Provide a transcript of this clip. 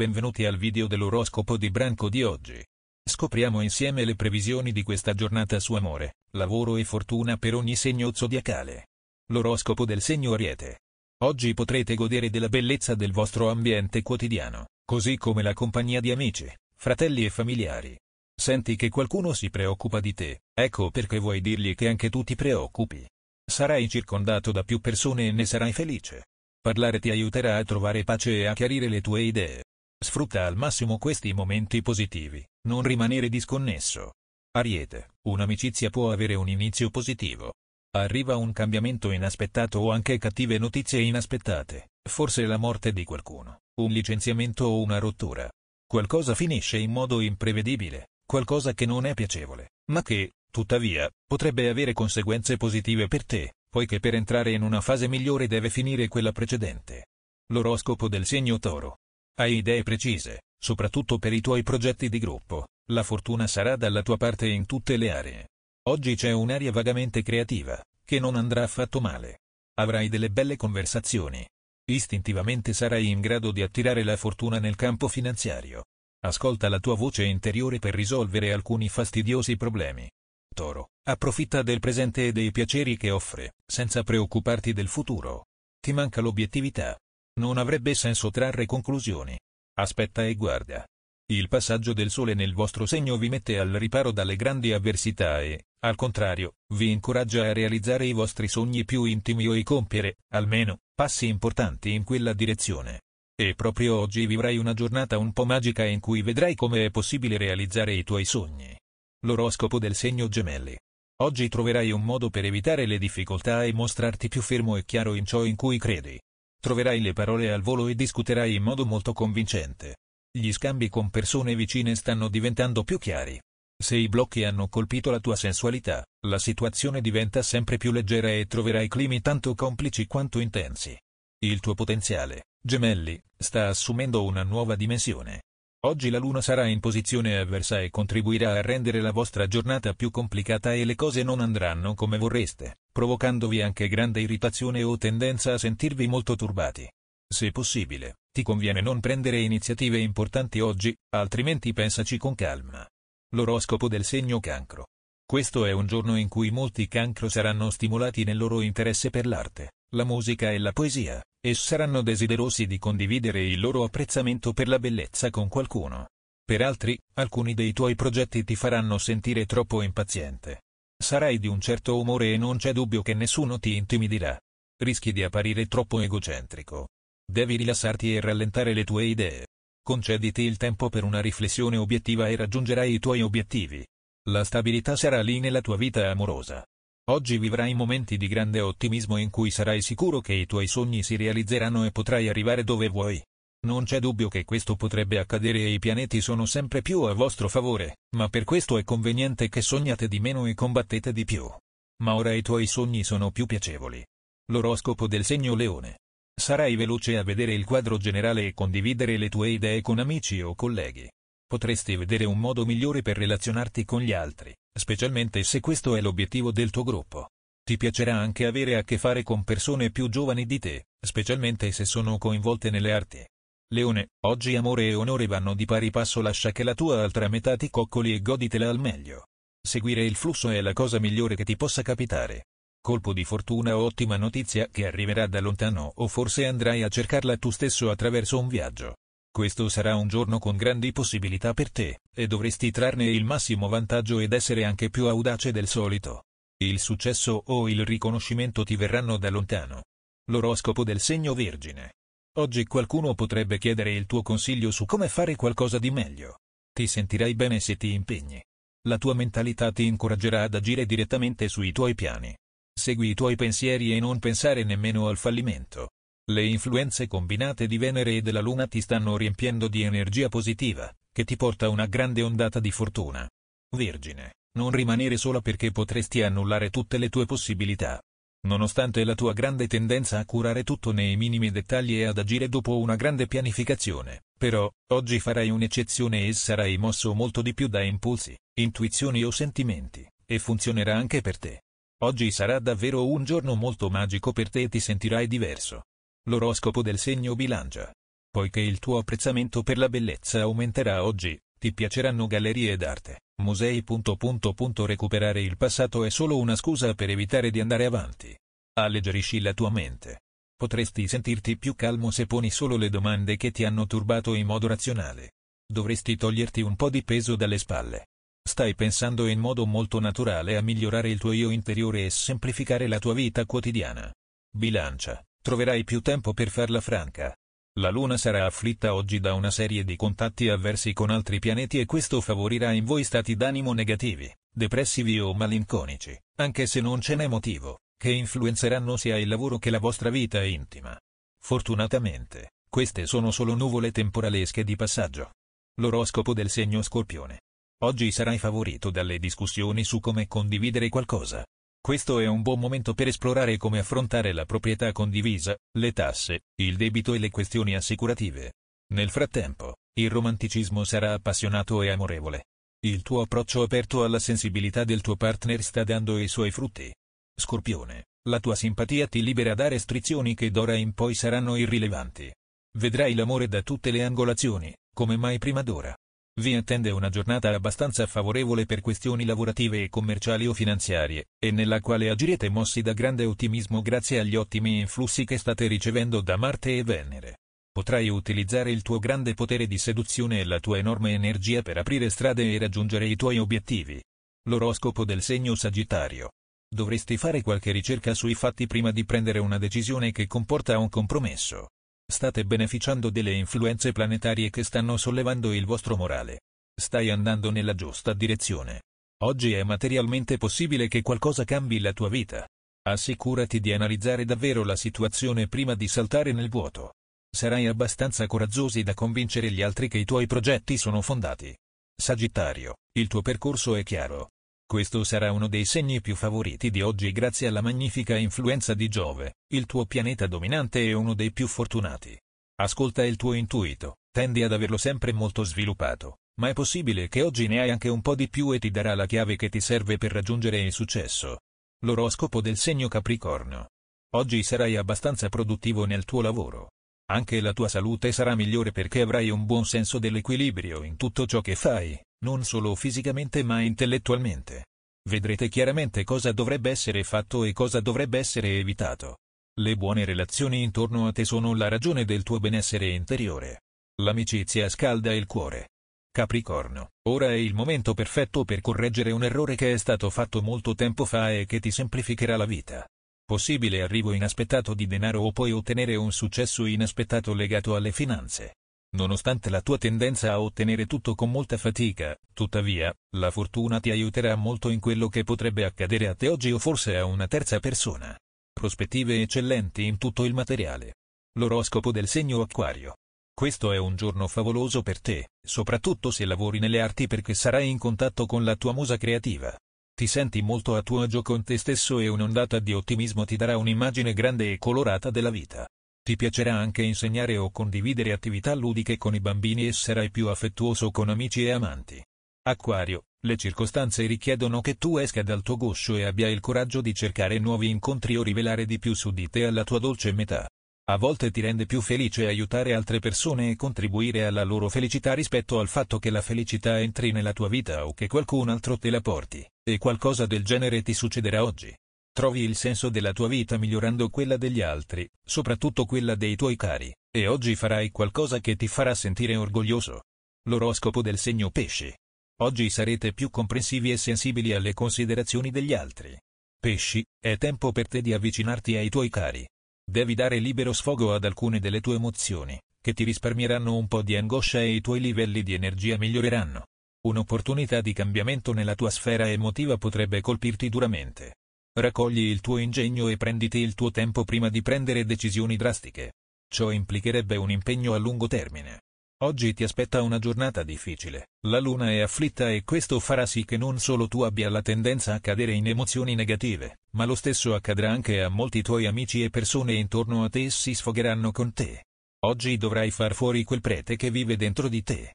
Benvenuti al video dell'oroscopo di Branco di oggi. Scopriamo insieme le previsioni di questa giornata su amore, lavoro e fortuna per ogni segno zodiacale. L'oroscopo del segno Ariete. Oggi potrete godere della bellezza del vostro ambiente quotidiano, così come la compagnia di amici, fratelli e familiari. Senti che qualcuno si preoccupa di te, ecco perché vuoi dirgli che anche tu ti preoccupi. Sarai circondato da più persone e ne sarai felice. Parlare ti aiuterà a trovare pace e a chiarire le tue idee. Sfrutta al massimo questi momenti positivi, non rimanere disconnesso. Ariete, un'amicizia può avere un inizio positivo. Arriva un cambiamento inaspettato o anche cattive notizie inaspettate, forse la morte di qualcuno, un licenziamento o una rottura. Qualcosa finisce in modo imprevedibile, qualcosa che non è piacevole, ma che, tuttavia, potrebbe avere conseguenze positive per te, poiché per entrare in una fase migliore deve finire quella precedente. L'oroscopo del segno toro. Hai idee precise, soprattutto per i tuoi progetti di gruppo, la fortuna sarà dalla tua parte in tutte le aree. Oggi c'è un'area vagamente creativa, che non andrà affatto male. Avrai delle belle conversazioni. Istintivamente sarai in grado di attirare la fortuna nel campo finanziario. Ascolta la tua voce interiore per risolvere alcuni fastidiosi problemi. Toro, approfitta del presente e dei piaceri che offre, senza preoccuparti del futuro. Ti manca l'obiettività, non avrebbe senso trarre conclusioni. Aspetta e guarda. Il passaggio del Sole nel vostro segno vi mette al riparo dalle grandi avversità e, al contrario, vi incoraggia a realizzare i vostri sogni più intimi o a compiere, almeno, passi importanti in quella direzione. E proprio oggi vivrai una giornata un po' magica in cui vedrai come è possibile realizzare i tuoi sogni. L'oroscopo del segno gemelli. Oggi troverai un modo per evitare le difficoltà e mostrarti più fermo e chiaro in ciò in cui credi. Troverai le parole al volo e discuterai in modo molto convincente. Gli scambi con persone vicine stanno diventando più chiari. Se i blocchi hanno colpito la tua sensualità, la situazione diventa sempre più leggera e troverai climi tanto complici quanto intensi. Il tuo potenziale, gemelli, sta assumendo una nuova dimensione. Oggi la Luna sarà in posizione avversa e contribuirà a rendere la vostra giornata più complicata e le cose non andranno come vorreste, provocandovi anche grande irritazione o tendenza a sentirvi molto turbati. Se possibile, ti conviene non prendere iniziative importanti oggi, altrimenti pensaci con calma. L'oroscopo del segno cancro. Questo è un giorno in cui molti cancro saranno stimolati nel loro interesse per l'arte, la musica e la poesia e saranno desiderosi di condividere il loro apprezzamento per la bellezza con qualcuno. Per altri, alcuni dei tuoi progetti ti faranno sentire troppo impaziente. Sarai di un certo umore e non c'è dubbio che nessuno ti intimidirà. Rischi di apparire troppo egocentrico. Devi rilassarti e rallentare le tue idee. Concediti il tempo per una riflessione obiettiva e raggiungerai i tuoi obiettivi. La stabilità sarà lì nella tua vita amorosa. Oggi vivrai momenti di grande ottimismo in cui sarai sicuro che i tuoi sogni si realizzeranno e potrai arrivare dove vuoi. Non c'è dubbio che questo potrebbe accadere e i pianeti sono sempre più a vostro favore, ma per questo è conveniente che sognate di meno e combattete di più. Ma ora i tuoi sogni sono più piacevoli. L'oroscopo del segno leone. Sarai veloce a vedere il quadro generale e condividere le tue idee con amici o colleghi. Potresti vedere un modo migliore per relazionarti con gli altri specialmente se questo è l'obiettivo del tuo gruppo. Ti piacerà anche avere a che fare con persone più giovani di te, specialmente se sono coinvolte nelle arti. Leone, oggi amore e onore vanno di pari passo lascia che la tua altra metà ti coccoli e goditela al meglio. Seguire il flusso è la cosa migliore che ti possa capitare. Colpo di fortuna o ottima notizia che arriverà da lontano o forse andrai a cercarla tu stesso attraverso un viaggio. Questo sarà un giorno con grandi possibilità per te, e dovresti trarne il massimo vantaggio ed essere anche più audace del solito. Il successo o il riconoscimento ti verranno da lontano. L'oroscopo del segno Vergine. Oggi qualcuno potrebbe chiedere il tuo consiglio su come fare qualcosa di meglio. Ti sentirai bene se ti impegni. La tua mentalità ti incoraggerà ad agire direttamente sui tuoi piani. Segui i tuoi pensieri e non pensare nemmeno al fallimento. Le influenze combinate di Venere e della Luna ti stanno riempiendo di energia positiva, che ti porta una grande ondata di fortuna. Vergine, non rimanere sola perché potresti annullare tutte le tue possibilità. Nonostante la tua grande tendenza a curare tutto nei minimi dettagli e ad agire dopo una grande pianificazione, però, oggi farai un'eccezione e sarai mosso molto di più da impulsi, intuizioni o sentimenti, e funzionerà anche per te. Oggi sarà davvero un giorno molto magico per te e ti sentirai diverso. L'oroscopo del segno bilancia. Poiché il tuo apprezzamento per la bellezza aumenterà oggi, ti piaceranno gallerie d'arte, musei. Punto punto punto recuperare il passato è solo una scusa per evitare di andare avanti. Alleggerisci la tua mente. Potresti sentirti più calmo se poni solo le domande che ti hanno turbato in modo razionale. Dovresti toglierti un po' di peso dalle spalle. Stai pensando in modo molto naturale a migliorare il tuo io interiore e semplificare la tua vita quotidiana. Bilancia troverai più tempo per farla franca. La Luna sarà afflitta oggi da una serie di contatti avversi con altri pianeti e questo favorirà in voi stati d'animo negativi, depressivi o malinconici, anche se non ce n'è motivo, che influenzeranno sia il lavoro che la vostra vita intima. Fortunatamente, queste sono solo nuvole temporalesche di passaggio. L'oroscopo del segno Scorpione. Oggi sarai favorito dalle discussioni su come condividere qualcosa, questo è un buon momento per esplorare come affrontare la proprietà condivisa, le tasse, il debito e le questioni assicurative. Nel frattempo, il romanticismo sarà appassionato e amorevole. Il tuo approccio aperto alla sensibilità del tuo partner sta dando i suoi frutti. Scorpione, la tua simpatia ti libera da restrizioni che d'ora in poi saranno irrilevanti. Vedrai l'amore da tutte le angolazioni, come mai prima d'ora. Vi attende una giornata abbastanza favorevole per questioni lavorative e commerciali o finanziarie, e nella quale agirete mossi da grande ottimismo grazie agli ottimi influssi che state ricevendo da Marte e Venere. Potrai utilizzare il tuo grande potere di seduzione e la tua enorme energia per aprire strade e raggiungere i tuoi obiettivi. L'oroscopo del segno Sagittario. Dovresti fare qualche ricerca sui fatti prima di prendere una decisione che comporta un compromesso. State beneficiando delle influenze planetarie che stanno sollevando il vostro morale. Stai andando nella giusta direzione. Oggi è materialmente possibile che qualcosa cambi la tua vita. Assicurati di analizzare davvero la situazione prima di saltare nel vuoto. Sarai abbastanza coraggiosi da convincere gli altri che i tuoi progetti sono fondati. Sagittario, il tuo percorso è chiaro, questo sarà uno dei segni più favoriti di oggi grazie alla magnifica influenza di Giove, il tuo pianeta dominante e uno dei più fortunati. Ascolta il tuo intuito, tendi ad averlo sempre molto sviluppato, ma è possibile che oggi ne hai anche un po' di più e ti darà la chiave che ti serve per raggiungere il successo. L'oroscopo del segno Capricorno. Oggi sarai abbastanza produttivo nel tuo lavoro. Anche la tua salute sarà migliore perché avrai un buon senso dell'equilibrio in tutto ciò che fai non solo fisicamente ma intellettualmente. Vedrete chiaramente cosa dovrebbe essere fatto e cosa dovrebbe essere evitato. Le buone relazioni intorno a te sono la ragione del tuo benessere interiore. L'amicizia scalda il cuore. Capricorno, ora è il momento perfetto per correggere un errore che è stato fatto molto tempo fa e che ti semplificherà la vita. Possibile arrivo inaspettato di denaro o puoi ottenere un successo inaspettato legato alle finanze. Nonostante la tua tendenza a ottenere tutto con molta fatica, tuttavia, la fortuna ti aiuterà molto in quello che potrebbe accadere a te oggi o forse a una terza persona. Prospettive eccellenti in tutto il materiale. L'oroscopo del segno acquario. Questo è un giorno favoloso per te, soprattutto se lavori nelle arti perché sarai in contatto con la tua musa creativa. Ti senti molto a tuo agio con te stesso e un'ondata di ottimismo ti darà un'immagine grande e colorata della vita. Ti piacerà anche insegnare o condividere attività ludiche con i bambini e sarai più affettuoso con amici e amanti. Acquario, le circostanze richiedono che tu esca dal tuo guscio e abbia il coraggio di cercare nuovi incontri o rivelare di più su di te alla tua dolce metà. A volte ti rende più felice aiutare altre persone e contribuire alla loro felicità rispetto al fatto che la felicità entri nella tua vita o che qualcun altro te la porti, e qualcosa del genere ti succederà oggi. Trovi il senso della tua vita migliorando quella degli altri, soprattutto quella dei tuoi cari, e oggi farai qualcosa che ti farà sentire orgoglioso. L'oroscopo del segno pesci. Oggi sarete più comprensivi e sensibili alle considerazioni degli altri. Pesci, è tempo per te di avvicinarti ai tuoi cari. Devi dare libero sfogo ad alcune delle tue emozioni, che ti risparmieranno un po' di angoscia e i tuoi livelli di energia miglioreranno. Un'opportunità di cambiamento nella tua sfera emotiva potrebbe colpirti duramente Raccogli il tuo ingegno e prenditi il tuo tempo prima di prendere decisioni drastiche. Ciò implicherebbe un impegno a lungo termine. Oggi ti aspetta una giornata difficile, la luna è afflitta e questo farà sì che non solo tu abbia la tendenza a cadere in emozioni negative, ma lo stesso accadrà anche a molti tuoi amici e persone intorno a te si sfogheranno con te. Oggi dovrai far fuori quel prete che vive dentro di te.